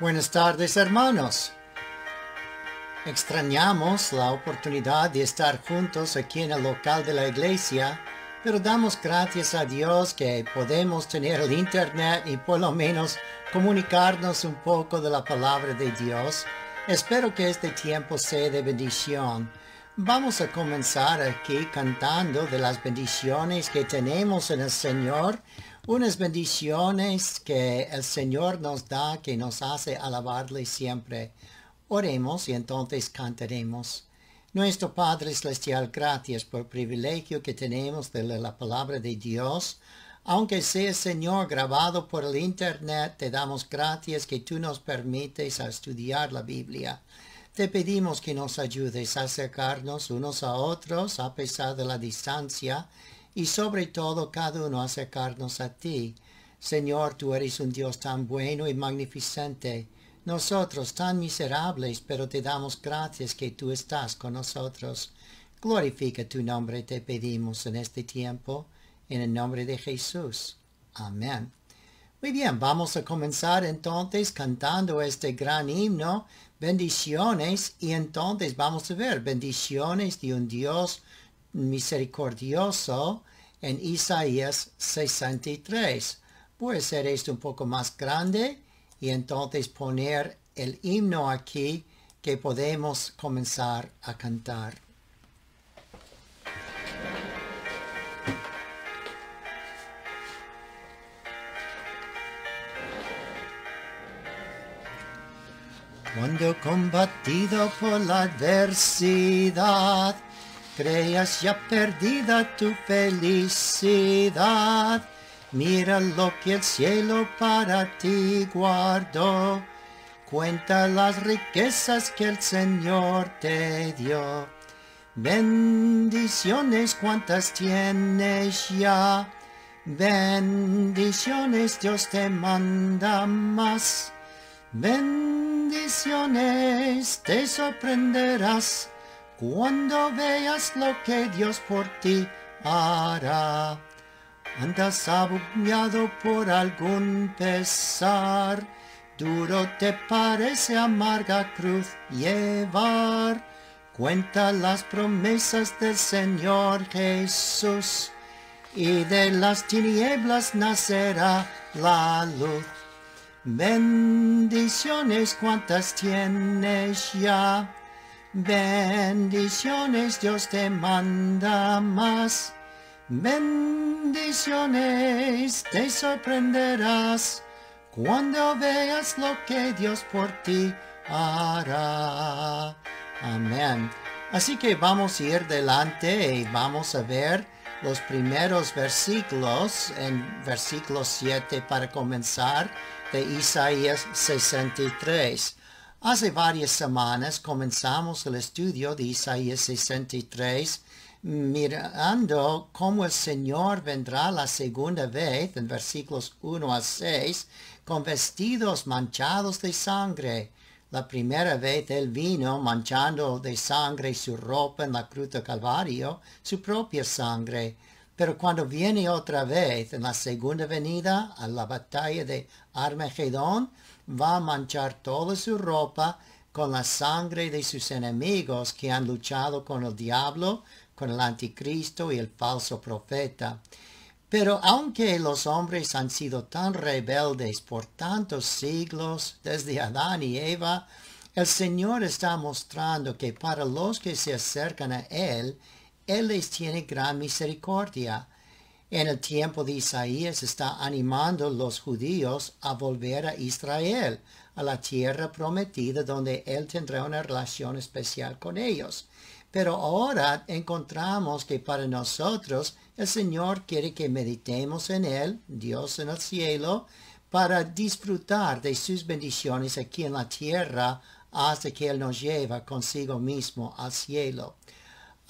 Buenas tardes hermanos. Extrañamos la oportunidad de estar juntos aquí en el local de la iglesia, pero damos gracias a Dios que podemos tener el internet y por lo menos comunicarnos un poco de la palabra de Dios. Espero que este tiempo sea de bendición. Vamos a comenzar aquí cantando de las bendiciones que tenemos en el Señor unas bendiciones que el Señor nos da, que nos hace alabarle siempre. Oremos y entonces cantaremos. Nuestro Padre Celestial, gracias por el privilegio que tenemos de la palabra de Dios. Aunque sea, Señor, grabado por el Internet, te damos gracias que tú nos permites estudiar la Biblia. Te pedimos que nos ayudes a acercarnos unos a otros a pesar de la distancia y sobre todo cada uno acercarnos a ti. Señor, tú eres un Dios tan bueno y magnificente, nosotros tan miserables, pero te damos gracias que tú estás con nosotros. Glorifica tu nombre, te pedimos en este tiempo, en el nombre de Jesús. Amén. Muy bien, vamos a comenzar entonces cantando este gran himno, bendiciones, y entonces vamos a ver bendiciones de un Dios misericordioso, en Isaías 63. Voy a hacer esto un poco más grande y entonces poner el himno aquí que podemos comenzar a cantar. Cuando combatido por la adversidad, creas ya perdida tu felicidad. Mira lo que el cielo para ti guardó. Cuenta las riquezas que el Señor te dio. Bendiciones cuantas tienes ya. Bendiciones Dios te manda más. Bendiciones te sorprenderás cuando veas lo que Dios por ti hará. Andas aburrido por algún pesar, duro te parece amarga cruz llevar. Cuenta las promesas del Señor Jesús, y de las tinieblas nacerá la luz. Bendiciones cuantas tienes ya Bendiciones Dios te manda más. Bendiciones te sorprenderás cuando veas lo que Dios por ti hará. Amén. Así que vamos a ir delante y vamos a ver los primeros versículos, en versículo 7 para comenzar, de Isaías 63. Hace varias semanas comenzamos el estudio de Isaías 63 mirando cómo el Señor vendrá la segunda vez en versículos 1 a 6 con vestidos manchados de sangre. La primera vez él vino manchando de sangre su ropa en la cruz del Calvario, su propia sangre. Pero cuando viene otra vez en la segunda venida a la batalla de Armagedón, va a manchar toda su ropa con la sangre de sus enemigos que han luchado con el diablo, con el anticristo y el falso profeta. Pero aunque los hombres han sido tan rebeldes por tantos siglos desde Adán y Eva, el Señor está mostrando que para los que se acercan a Él, Él les tiene gran misericordia en el tiempo de Isaías está animando los judíos a volver a Israel, a la tierra prometida donde él tendrá una relación especial con ellos. Pero ahora encontramos que para nosotros el Señor quiere que meditemos en Él, Dios en el cielo, para disfrutar de sus bendiciones aquí en la tierra hasta que Él nos lleva consigo mismo al cielo.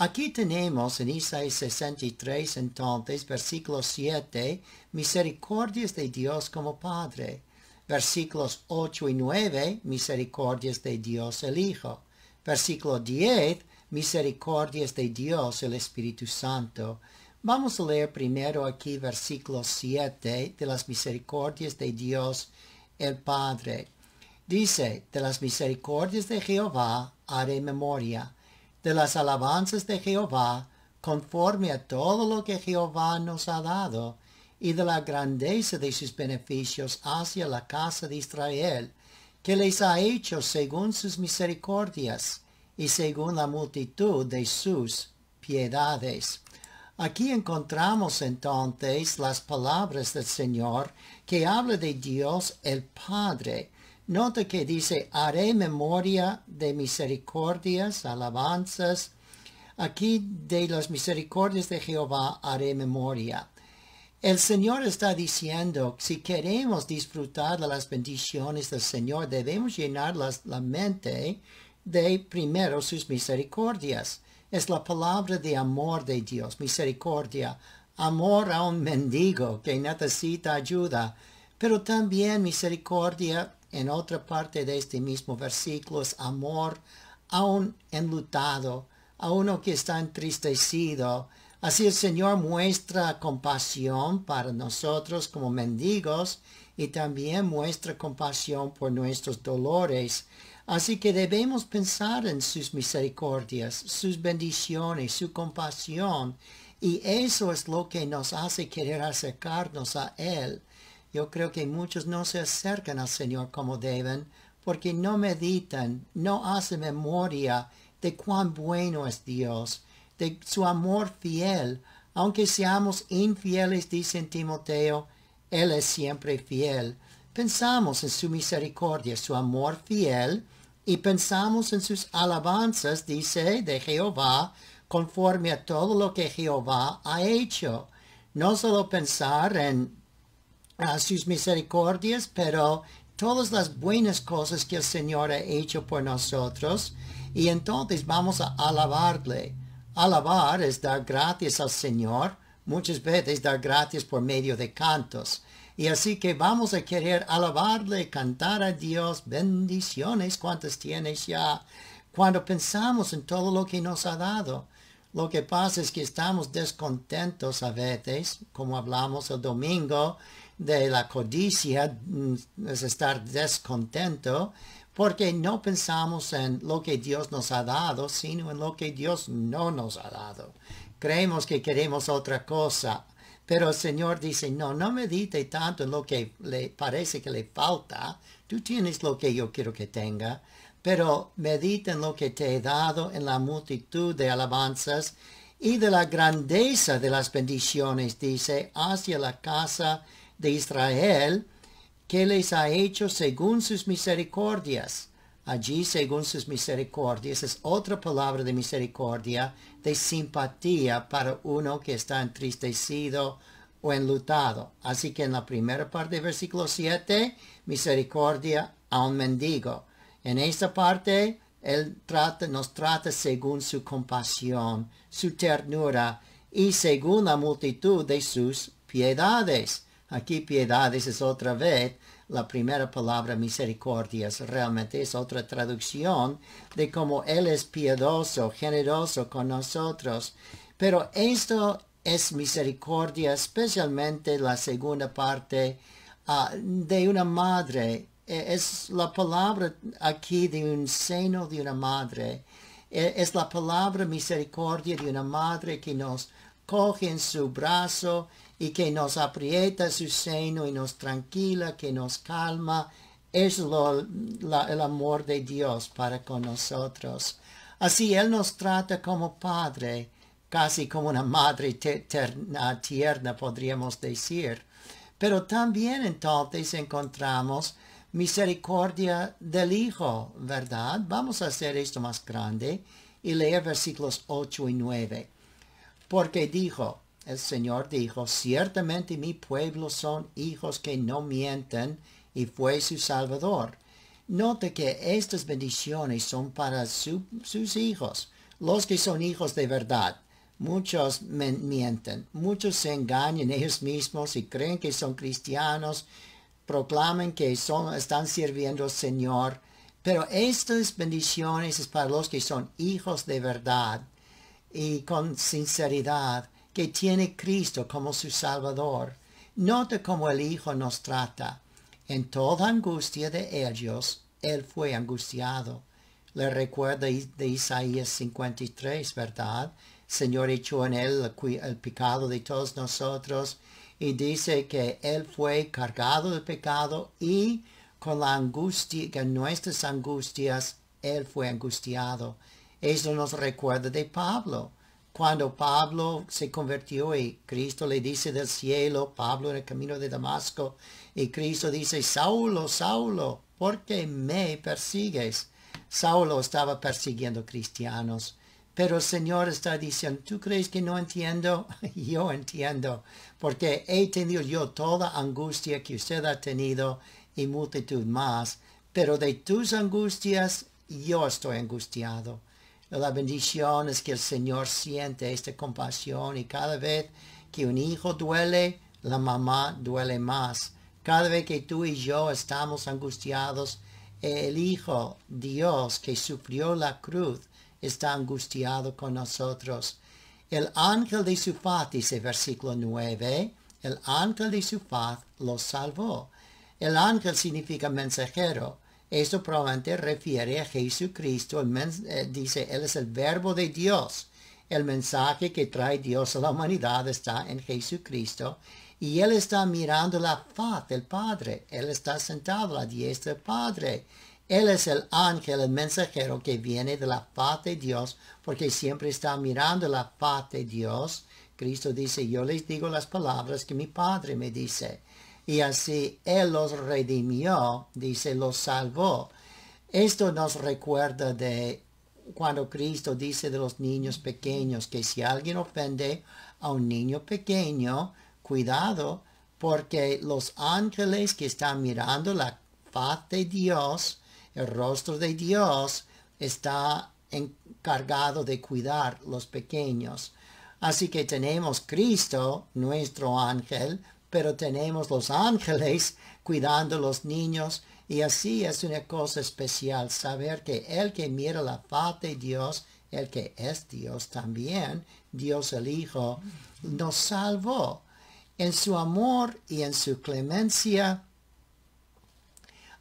Aquí tenemos en Isaías 63, entonces, versículo 7, misericordias de Dios como Padre. Versículos 8 y 9, misericordias de Dios el Hijo. Versículo 10, misericordias de Dios el Espíritu Santo. Vamos a leer primero aquí versículo 7 de las misericordias de Dios el Padre. Dice, de las misericordias de Jehová haré memoria de las alabanzas de Jehová, conforme a todo lo que Jehová nos ha dado, y de la grandeza de sus beneficios hacia la casa de Israel, que les ha hecho según sus misericordias y según la multitud de sus piedades. Aquí encontramos entonces las palabras del Señor que habla de Dios el Padre, Nota que dice, haré memoria de misericordias, alabanzas. Aquí de las misericordias de Jehová haré memoria. El Señor está diciendo, si queremos disfrutar de las bendiciones del Señor, debemos llenar la mente de primero sus misericordias. Es la palabra de amor de Dios, misericordia, amor a un mendigo que necesita ayuda, pero también misericordia en otra parte de este mismo versículo es amor a un enlutado, a uno que está entristecido. Así el Señor muestra compasión para nosotros como mendigos y también muestra compasión por nuestros dolores. Así que debemos pensar en sus misericordias, sus bendiciones, su compasión, y eso es lo que nos hace querer acercarnos a Él yo creo que muchos no se acercan al Señor como deben porque no meditan, no hacen memoria de cuán bueno es Dios, de su amor fiel. Aunque seamos infieles, dice Timoteo, Él es siempre fiel. Pensamos en su misericordia, su amor fiel, y pensamos en sus alabanzas, dice, de Jehová, conforme a todo lo que Jehová ha hecho. No solo pensar en a sus misericordias, pero todas las buenas cosas que el Señor ha hecho por nosotros. Y entonces vamos a alabarle. Alabar es dar gracias al Señor, muchas veces dar gracias por medio de cantos. Y así que vamos a querer alabarle, cantar a Dios, bendiciones cuantas tienes ya, cuando pensamos en todo lo que nos ha dado. Lo que pasa es que estamos descontentos a veces, como hablamos el domingo, de la codicia mm, es estar descontento porque no pensamos en lo que Dios nos ha dado, sino en lo que Dios no nos ha dado. Creemos que queremos otra cosa, pero el Señor dice, no, no medite tanto en lo que le parece que le falta, tú tienes lo que yo quiero que tenga, pero medita en lo que te he dado en la multitud de alabanzas y de la grandeza de las bendiciones, dice, hacia la casa de Israel, que les ha hecho según sus misericordias. Allí, según sus misericordias, es otra palabra de misericordia, de simpatía para uno que está entristecido o enlutado. Así que en la primera parte del versículo 7, misericordia a un mendigo. En esta parte, Él trata, nos trata según su compasión, su ternura y según la multitud de sus piedades. Aquí piedades es otra vez la primera palabra misericordias realmente es otra traducción de cómo Él es piadoso, generoso con nosotros. Pero esto es misericordia, especialmente la segunda parte ah, de una madre. E-, es la palabra aquí de un seno de una madre. E-, es la palabra misericordia de una madre que nos coge en su brazo y que nos aprieta su seno y nos tranquila, que nos calma. Es el amor de Dios para con nosotros. Así Él nos trata como Padre, casi como una madre tierna, podríamos decir. Pero también entonces encontramos misericordia del Hijo, ¿verdad? Vamos a hacer esto más grande y leer versículos 8 y 9. Porque dijo, el Señor dijo, ciertamente mi pueblo son hijos que no mienten, y fue su Salvador. Note que estas bendiciones son para sus hijos, los que son hijos de verdad. Muchos mienten, muchos se engañan ellos mismos y creen que son cristianos, proclaman que están sirviendo al Señor, pero estas bendiciones es para los que son hijos de verdad y con sinceridad que tiene Cristo como su Salvador. note cómo el Hijo nos trata. En toda angustia de ellos, Él fue angustiado. Le recuerda de Isaías 53, ¿verdad? Señor echó en Él el pecado de todos nosotros y dice que Él fue cargado de pecado y con la angustia, con nuestras angustias, Él fue angustiado. Eso nos recuerda de Pablo. Cuando Pablo se convirtió y Cristo le dice del cielo, Pablo en el camino de Damasco, y Cristo dice, Saulo, Saulo, ¿por qué me persigues? Saulo estaba persiguiendo cristianos, pero el Señor está diciendo, ¿tú crees que no entiendo? yo entiendo, porque he tenido yo toda angustia que usted ha tenido y multitud más, pero de tus angustias yo estoy angustiado la bendición es que el Señor siente esta compasión y cada vez que un hijo duele, la mamá duele más. Cada vez que tú y yo estamos angustiados, el Hijo Dios que sufrió la cruz está angustiado con nosotros. El ángel de su paz, dice versículo 9, el ángel de su paz lo salvó. El ángel significa mensajero. Esto probablemente refiere a Jesucristo. Eh, dice, Él es el verbo de Dios. El mensaje que trae Dios a la humanidad está en Jesucristo. Y Él está mirando la faz del Padre. Él está sentado a la diestra del Padre. Él es el ángel, el mensajero que viene de la faz de Dios, porque siempre está mirando la faz de Dios. Cristo dice, yo les digo las palabras que mi Padre me dice y así Él los redimió, dice, los salvó. Esto nos recuerda de cuando Cristo dice de los niños pequeños que si alguien ofende a un niño pequeño, cuidado, porque los ángeles que están mirando la faz de Dios, el rostro de Dios, está encargado de cuidar los pequeños. Así que tenemos Cristo, nuestro ángel, pero tenemos los ángeles cuidando los niños y así es una cosa especial saber que el que mira la faz de Dios, el que es Dios también, Dios el Hijo, nos salvó en su amor y en su clemencia.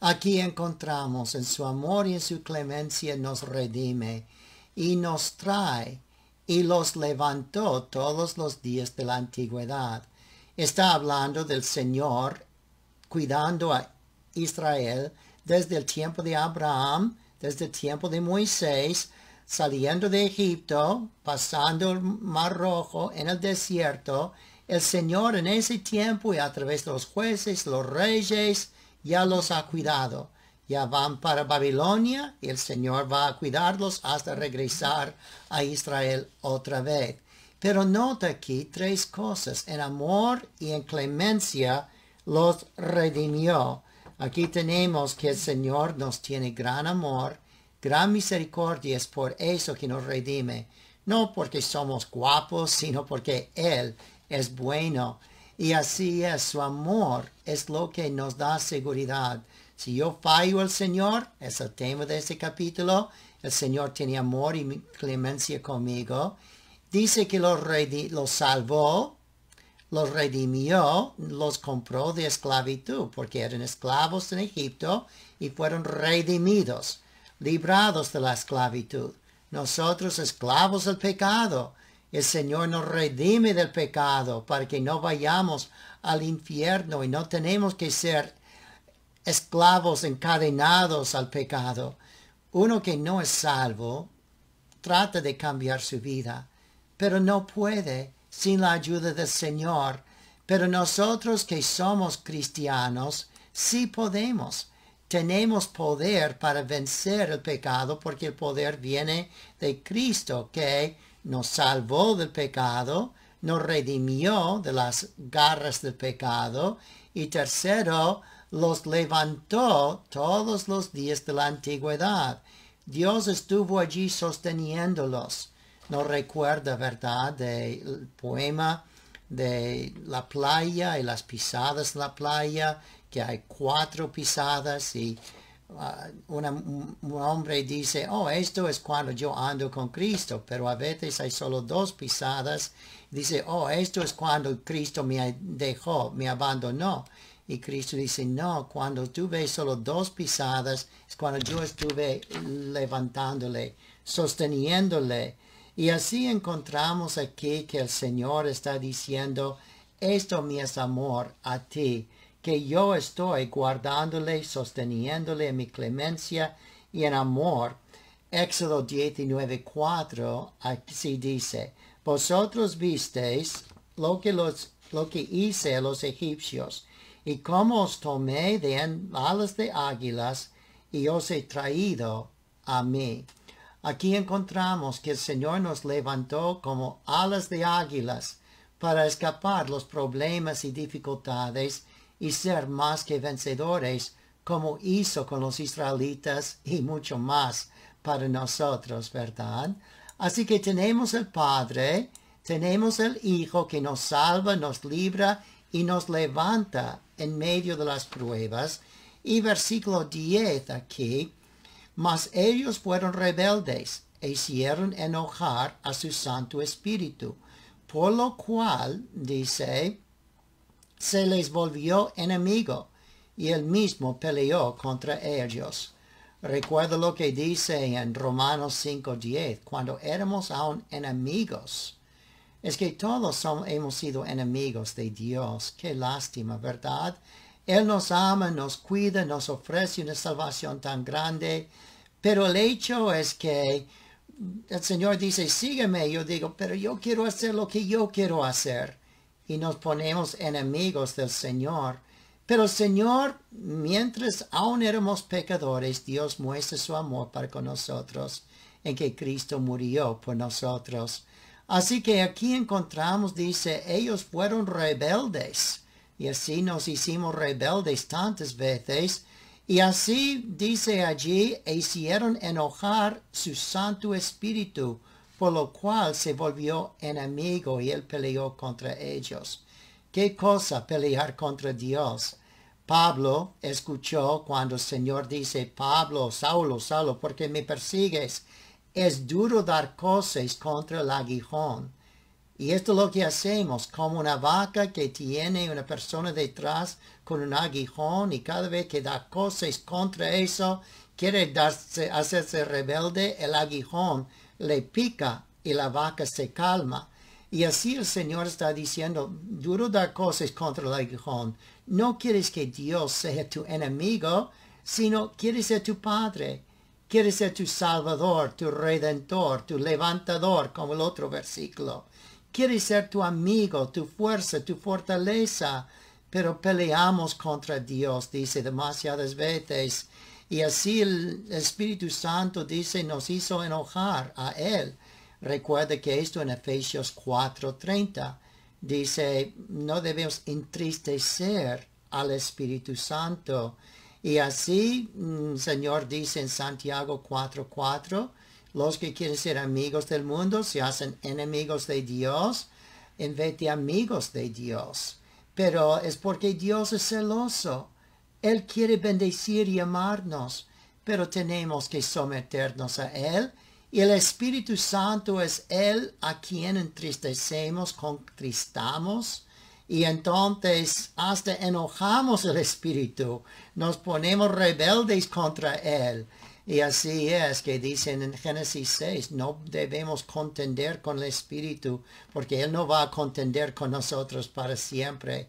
Aquí encontramos en su amor y en su clemencia nos redime y nos trae y los levantó todos los días de la antigüedad Está hablando del Señor cuidando a Israel desde el tiempo de Abraham, desde el tiempo de Moisés, saliendo de Egipto, pasando el Mar Rojo en el desierto. El Señor en ese tiempo y a través de los jueces, los reyes, ya los ha cuidado. Ya van para Babilonia y el Señor va a cuidarlos hasta regresar a Israel otra vez. Pero nota aquí tres cosas. En amor y en clemencia los redimió. Aquí tenemos que el Señor nos tiene gran amor, gran misericordia. Es por eso que nos redime. No porque somos guapos, sino porque Él es bueno. Y así es, su amor es lo que nos da seguridad. Si yo fallo al Señor, es el tema de este capítulo, el Señor tiene amor y clemencia conmigo Dice que los, salvó, los redimió, los compró de esclavitud, porque eran esclavos en Egipto y fueron redimidos, librados de la esclavitud. Nosotros esclavos del pecado. El Señor nos redime del pecado para que no vayamos al infierno y no tenemos que ser esclavos encadenados al pecado. Uno que no es salvo trata de cambiar su vida pero no puede sin la ayuda del Señor. Pero nosotros que somos cristianos, sí podemos. Tenemos poder para vencer el pecado porque el poder viene de Cristo que nos salvó del pecado, nos redimió de las garras del pecado y tercero, los levantó todos los días de la antigüedad. Dios estuvo allí sosteniéndolos no recuerda, ¿verdad?, del poema de la playa y las pisadas en la playa, que hay cuatro pisadas y ah, un hombre dice, oh, esto es cuando yo ando con Cristo, pero a veces hay solo dos pisadas. Dice, oh, esto es cuando Cristo me dejó, me abandonó. Y Cristo dice, no, cuando tú ves solo dos pisadas, es cuando yo estuve levantándole, sosteniéndole, y así encontramos aquí que el Señor está diciendo, esto mi es amor a ti, que yo estoy guardándole, sosteniéndole en mi clemencia y en amor. Éxodo 19.4 así dice, vosotros visteis lo que, lo que hice a los egipcios, y cómo os tomé de en alas de águilas, y os he traído a mí. Aquí encontramos que el Señor nos levantó como alas de águilas para escapar los problemas y dificultades y ser más que vencedores, como hizo con los israelitas y mucho más para nosotros, ¿verdad? Así que tenemos el Padre, tenemos el Hijo que nos salva, nos libra y nos levanta en medio de las pruebas. Y versículo 10 aquí mas ellos fueron rebeldes e hicieron enojar a su Santo Espíritu, por lo cual, dice, se les volvió enemigo y él mismo peleó contra ellos. Recuerda lo que dice en Romanos 5.10, cuando éramos aún enemigos. Es que todos hemos sido enemigos de Dios. Qué lástima, ¿verdad? Él nos ama, nos cuida, nos ofrece una salvación tan grande pero el hecho es que el Señor dice, sígueme. Yo digo, pero yo quiero hacer lo que yo quiero hacer. Y nos ponemos enemigos del Señor. Pero el Señor, mientras aún éramos pecadores, Dios muestra su amor para con nosotros en que Cristo murió por nosotros. Así que aquí encontramos, dice, ellos fueron rebeldes. Y así nos hicimos rebeldes tantas veces y así dice allí, e hicieron enojar su Santo Espíritu, por lo cual se volvió enemigo y él peleó contra ellos. ¿Qué cosa pelear contra Dios? Pablo escuchó cuando el Señor dice, Pablo, Saulo, Saulo, porque me persigues? Es duro dar cosas contra el aguijón. Y esto es lo que hacemos, como una vaca que tiene una persona detrás con un aguijón y cada vez que da cosas contra eso, quiere darse, hacerse rebelde, el aguijón le pica y la vaca se calma. Y así el Señor está diciendo, duro dar cosas contra el aguijón. No quieres que Dios sea tu enemigo, sino quieres ser tu Padre. Quieres ser tu Salvador, tu Redentor, tu Levantador, como el otro versículo quiere ser tu amigo, tu fuerza, tu fortaleza, pero peleamos contra Dios, dice demasiadas veces. Y así el Espíritu Santo dice, nos hizo enojar a Él. Recuerde que esto en Efesios 4:30 dice, no debemos entristecer al Espíritu Santo. Y así, mm, Señor dice en Santiago 4:4, los que quieren ser amigos del mundo se hacen enemigos de Dios en vez de amigos de Dios. Pero es porque Dios es celoso. Él quiere bendecir y amarnos, pero tenemos que someternos a Él. Y el Espíritu Santo es Él a quien entristecemos, contristamos. Y entonces hasta enojamos el Espíritu, nos ponemos rebeldes contra Él. Y así es que dicen en Génesis 6, no debemos contender con el Espíritu, porque Él no va a contender con nosotros para siempre.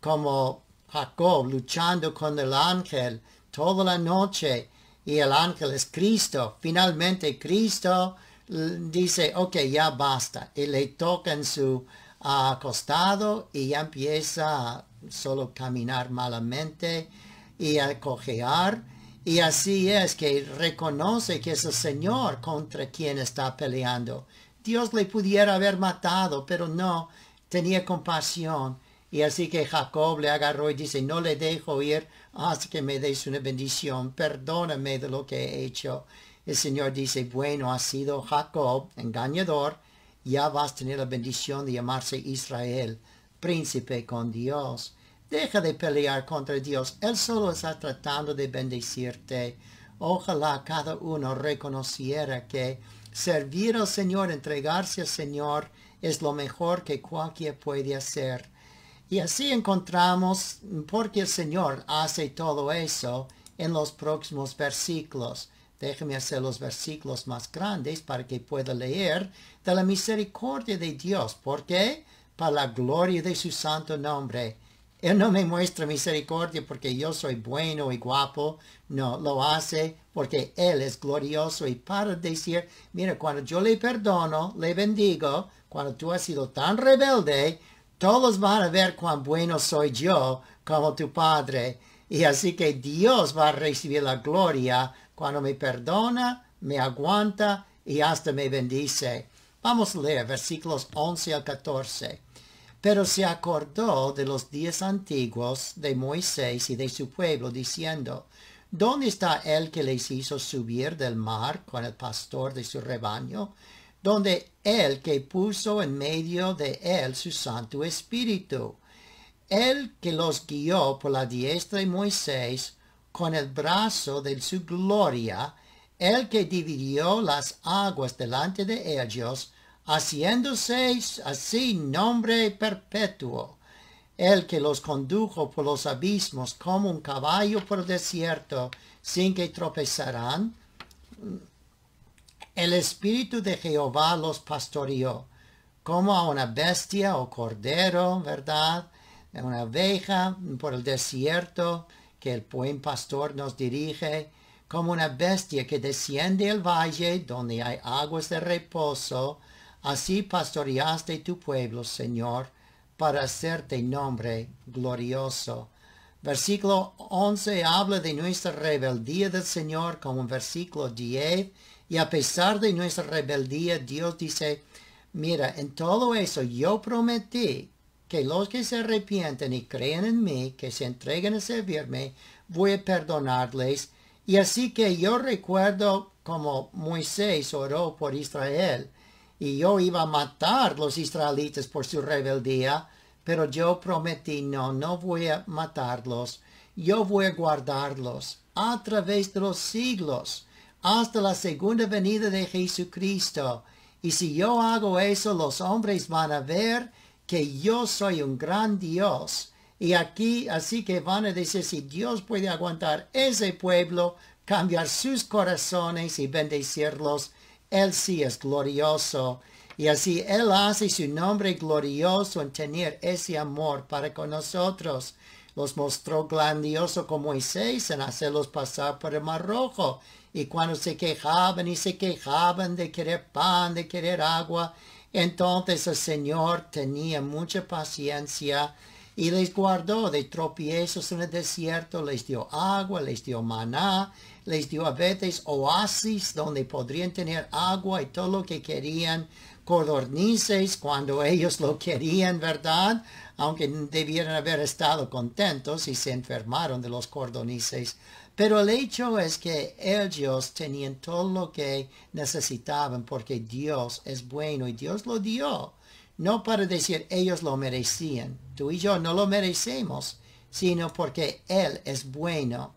Como Jacob luchando con el ángel toda la noche, y el ángel es Cristo. Finalmente Cristo dice, ok, ya basta. Y le toca en su acostado ah, y ya empieza solo caminar malamente y a cojear y así es que reconoce que es el Señor contra quien está peleando. Dios le pudiera haber matado, pero no, tenía compasión. Y así que Jacob le agarró y dice, no le dejo ir hasta que me des una bendición, perdóname de lo que he hecho. El Señor dice, bueno, ha sido Jacob, engañador, ya vas a tener la bendición de llamarse Israel, príncipe con Dios. Deja de pelear contra Dios. Él solo está tratando de bendecirte. Ojalá cada uno reconociera que servir al Señor, entregarse al Señor, es lo mejor que cualquiera puede hacer. Y así encontramos porque el Señor hace todo eso en los próximos versículos. Déjeme hacer los versículos más grandes para que pueda leer de la misericordia de Dios, ¿Por qué? para la gloria de su santo nombre él no me muestra misericordia porque yo soy bueno y guapo. No, lo hace porque Él es glorioso. Y para decir, mira, cuando yo le perdono, le bendigo, cuando tú has sido tan rebelde, todos van a ver cuán bueno soy yo como tu Padre. Y así que Dios va a recibir la gloria cuando me perdona, me aguanta y hasta me bendice. Vamos a leer versículos 11 al 14. Pero se acordó de los días antiguos de Moisés y de su pueblo, diciendo, ¿Dónde está el que les hizo subir del mar con el pastor de su rebaño? ¿Dónde el que puso en medio de él su Santo Espíritu? El que los guió por la diestra de Moisés con el brazo de su gloria, el que dividió las aguas delante de ellos, haciéndose así nombre perpetuo, el que los condujo por los abismos como un caballo por desierto, sin que tropezaran, El Espíritu de Jehová los pastoreó, como a una bestia o cordero, ¿verdad? Una abeja por el desierto que el buen pastor nos dirige, como una bestia que desciende el valle donde hay aguas de reposo, Así pastoreaste tu pueblo, Señor, para hacerte nombre glorioso. Versículo 11 habla de nuestra rebeldía del Señor como versículo 10. Y a pesar de nuestra rebeldía, Dios dice, mira, en todo eso yo prometí que los que se arrepienten y creen en mí, que se entreguen a servirme, voy a perdonarles. Y así que yo recuerdo como Moisés oró por Israel y yo iba a matar los israelitas por su rebeldía, pero yo prometí, no, no voy a matarlos, yo voy a guardarlos a través de los siglos, hasta la segunda venida de Jesucristo. Y si yo hago eso, los hombres van a ver que yo soy un gran Dios. Y aquí, así que van a decir, si Dios puede aguantar ese pueblo, cambiar sus corazones y bendecirlos, él sí es glorioso. Y así Él hace su nombre glorioso en tener ese amor para con nosotros. Los mostró grandioso como Moisés en hacerlos pasar por el mar rojo. Y cuando se quejaban y se quejaban de querer pan, de querer agua, entonces el Señor tenía mucha paciencia y les guardó de tropiezos en el desierto, les dio agua, les dio maná, les dio a veces oasis donde podrían tener agua y todo lo que querían, codornices cuando ellos lo querían, ¿verdad? Aunque debieran haber estado contentos y se enfermaron de los cordonices. Pero el hecho es que ellos tenían todo lo que necesitaban porque Dios es bueno y Dios lo dio no para decir ellos lo merecían. Tú y yo no lo merecemos, sino porque Él es bueno.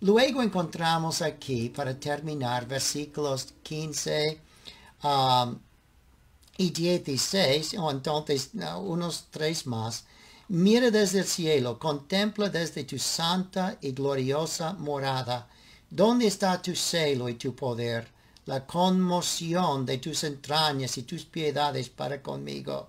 Luego encontramos aquí, para terminar, versículos 15 um, y 16, o entonces unos tres más. Mira desde el cielo, contempla desde tu santa y gloriosa morada. ¿Dónde está tu celo y tu poder? la conmoción de tus entrañas y tus piedades para conmigo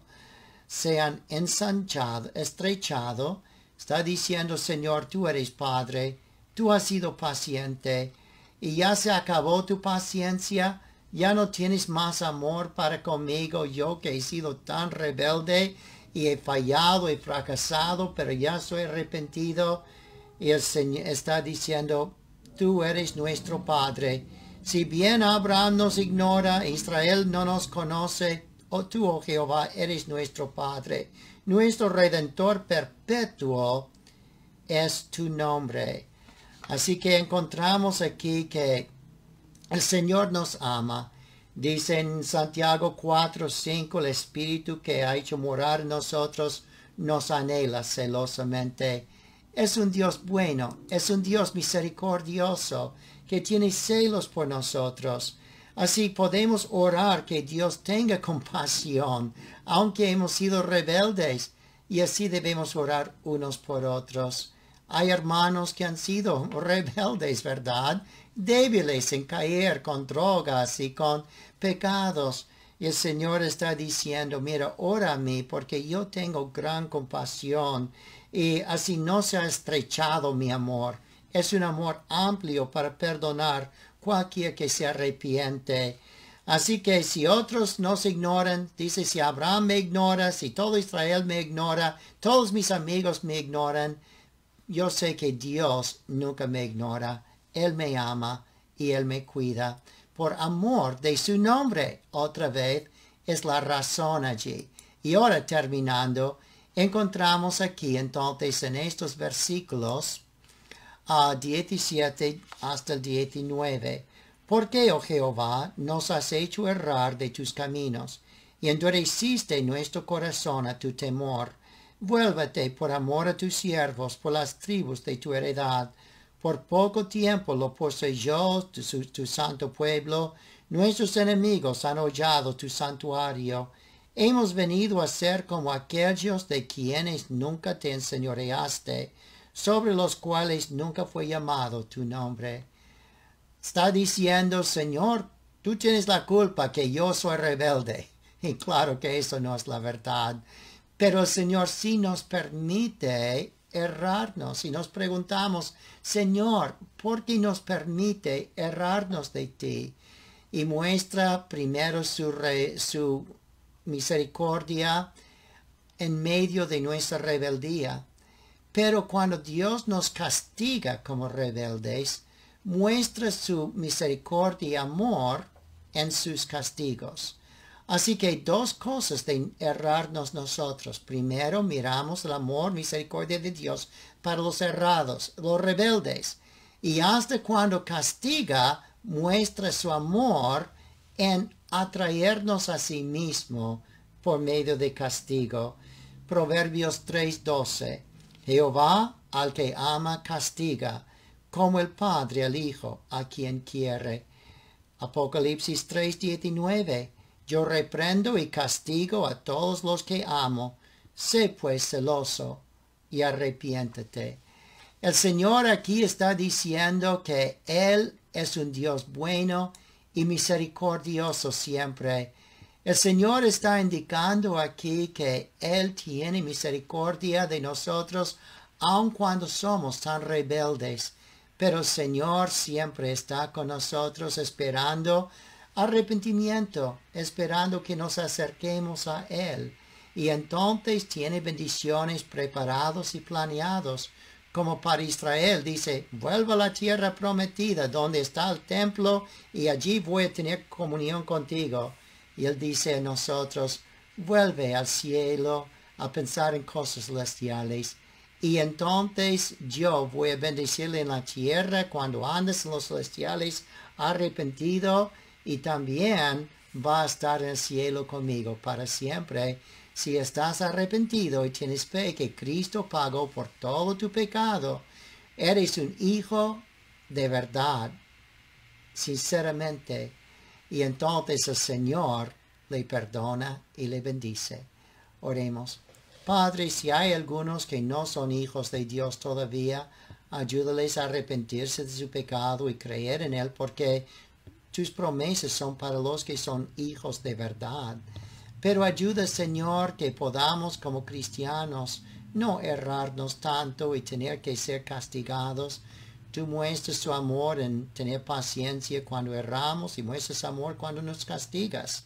sean ensanchado, estrechado. Está diciendo, Señor, tú eres Padre, tú has sido paciente y ya se acabó tu paciencia, ya no tienes más amor para conmigo, yo que he sido tan rebelde y he fallado y fracasado, pero ya soy arrepentido. Y el Señor está diciendo, tú eres nuestro Padre si bien Abraham nos ignora, Israel no nos conoce, oh, tú, oh Jehová, eres nuestro Padre, nuestro Redentor perpetuo es tu nombre. Así que encontramos aquí que el Señor nos ama. Dice en Santiago 4, 5, el Espíritu que ha hecho morar en nosotros nos anhela celosamente. Es un Dios bueno, es un Dios misericordioso, que tiene celos por nosotros. Así podemos orar que Dios tenga compasión, aunque hemos sido rebeldes, y así debemos orar unos por otros. Hay hermanos que han sido rebeldes, ¿verdad? Débiles en caer con drogas y con pecados. Y el Señor está diciendo, mira, ora a mí, porque yo tengo gran compasión y así no se ha estrechado mi amor. Es un amor amplio para perdonar cualquier que se arrepiente. Así que si otros nos ignoran, dice, si Abraham me ignora, si todo Israel me ignora, todos mis amigos me ignoran, yo sé que Dios nunca me ignora. Él me ama y Él me cuida. Por amor de su nombre, otra vez, es la razón allí. Y ahora terminando, encontramos aquí entonces en estos versículos a ah, 17 hasta el 19. ¿Por qué, oh Jehová, nos has hecho errar de tus caminos y endureciste nuestro corazón a tu temor? Vuélvete por amor a tus siervos, por las tribus de tu heredad. Por poco tiempo lo poseyó tu, tu santo pueblo. Nuestros enemigos han hollado tu santuario Hemos venido a ser como aquellos de quienes nunca te enseñoreaste, sobre los cuales nunca fue llamado tu nombre. Está diciendo, Señor, tú tienes la culpa que yo soy rebelde. Y claro que eso no es la verdad. Pero el Señor si nos permite errarnos y nos preguntamos, Señor, ¿por qué nos permite errarnos de ti? Y muestra primero su, su misericordia en medio de nuestra rebeldía. Pero cuando Dios nos castiga como rebeldes, muestra su misericordia y amor en sus castigos. Así que hay dos cosas de errarnos nosotros. Primero, miramos el amor, misericordia de Dios para los errados, los rebeldes. Y hasta cuando castiga, muestra su amor en atraernos a sí mismo por medio de castigo. Proverbios 3:12. Jehová al que ama castiga, como el Padre al Hijo, a quien quiere. Apocalipsis 3:19. Yo reprendo y castigo a todos los que amo. Sé pues celoso y arrepiéntete. El Señor aquí está diciendo que Él es un Dios bueno y misericordioso siempre. El Señor está indicando aquí que Él tiene misericordia de nosotros aun cuando somos tan rebeldes. Pero el Señor siempre está con nosotros esperando arrepentimiento, esperando que nos acerquemos a Él. Y entonces tiene bendiciones preparados y planeados como para Israel, dice, vuelve a la tierra prometida donde está el templo y allí voy a tener comunión contigo. Y él dice a nosotros, vuelve al cielo a pensar en cosas celestiales. Y entonces yo voy a bendecirle en la tierra cuando andes en los celestiales arrepentido y también va a estar en el cielo conmigo para siempre. Si estás arrepentido y tienes fe que Cristo pagó por todo tu pecado, eres un hijo de verdad, sinceramente, y entonces el Señor le perdona y le bendice. Oremos. Padre, si hay algunos que no son hijos de Dios todavía, ayúdales a arrepentirse de su pecado y creer en Él, porque tus promesas son para los que son hijos de verdad. Pero ayuda, Señor, que podamos como cristianos no errarnos tanto y tener que ser castigados. Tú muestras tu amor en tener paciencia cuando erramos y muestras amor cuando nos castigas.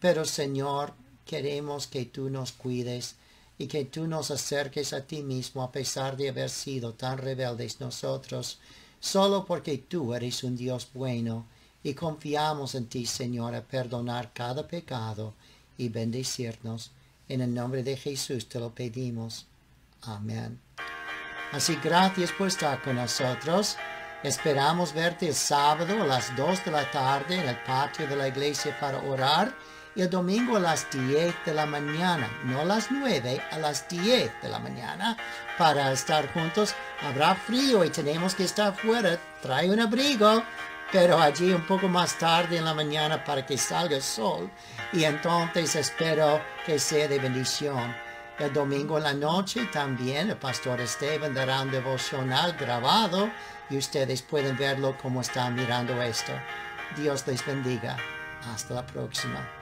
Pero, Señor, queremos que tú nos cuides y que tú nos acerques a ti mismo a pesar de haber sido tan rebeldes nosotros, solo porque tú eres un Dios bueno y confiamos en ti, Señor, a perdonar cada pecado y bendecirnos. En el nombre de Jesús te lo pedimos. Amén. Así gracias por estar con nosotros. Esperamos verte el sábado a las 2 de la tarde en el patio de la iglesia para orar y el domingo a las 10 de la mañana, no a las 9, a las 10 de la mañana para estar juntos. Habrá frío y tenemos que estar fuera. Trae un abrigo pero allí un poco más tarde en la mañana para que salga el sol y entonces espero que sea de bendición. El domingo en la noche también el pastor Esteban dará un devocional grabado y ustedes pueden verlo como están mirando esto. Dios les bendiga. Hasta la próxima.